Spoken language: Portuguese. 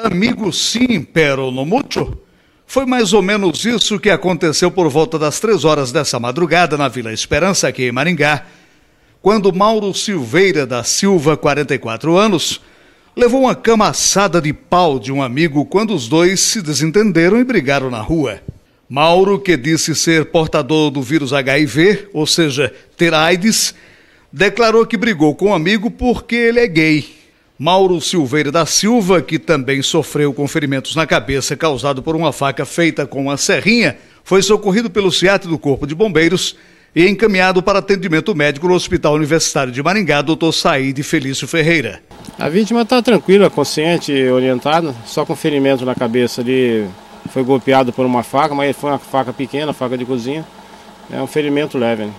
Amigo sim, pero no mucho. Foi mais ou menos isso que aconteceu por volta das três horas dessa madrugada na Vila Esperança, aqui em Maringá, quando Mauro Silveira da Silva, 44 anos, levou uma cama assada de pau de um amigo quando os dois se desentenderam e brigaram na rua. Mauro, que disse ser portador do vírus HIV, ou seja, ter AIDS, declarou que brigou com o um amigo porque ele é gay Mauro Silveira da Silva, que também sofreu com ferimentos na cabeça causado por uma faca feita com uma serrinha, foi socorrido pelo SEAT do Corpo de Bombeiros e encaminhado para atendimento médico no Hospital Universitário de Maringá, Dr. Saíde Felício Ferreira. A vítima está tranquila, consciente, orientada, só com ferimento na cabeça ali. Foi golpeado por uma faca, mas foi uma faca pequena, faca de cozinha. É um ferimento leve. Né?